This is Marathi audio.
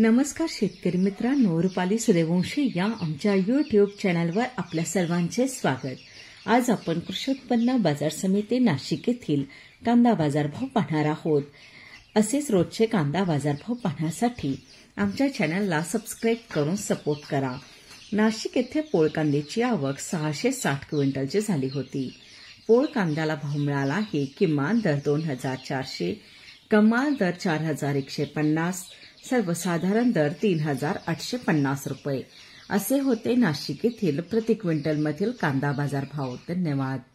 नमस्कार शेतकरी मित्रांनो रुपाली सूर्यवंशी या आमच्या युट्यूब चॅनलवर आपल्या सर्वांचे स्वागत आज आपण कृषी उत्पन्न बाजार समिती नाशिक येथील कांदा बाजारभाव पाहणार आहोत असेच रोजचे कांदा बाजारभाव पाहण्यासाठी आमच्या चॅनलला सबस्क्राईब करून सपोर्ट करा नाशिक येथे पोळ कांद्याची आवक सहाशे साठ क्विंटलची झाली होती पोळ कांद्याला भाव मिळाला आहे किमान दर दोन हजार चारशे कमाल दर चार हजार एकशे पन्नास सर्वसाधारण दर तीन हजार आठशे पन्नास रुपये असे होते नाशिक येथील प्रति मधील कांदा बाजारभाव धन्यवाद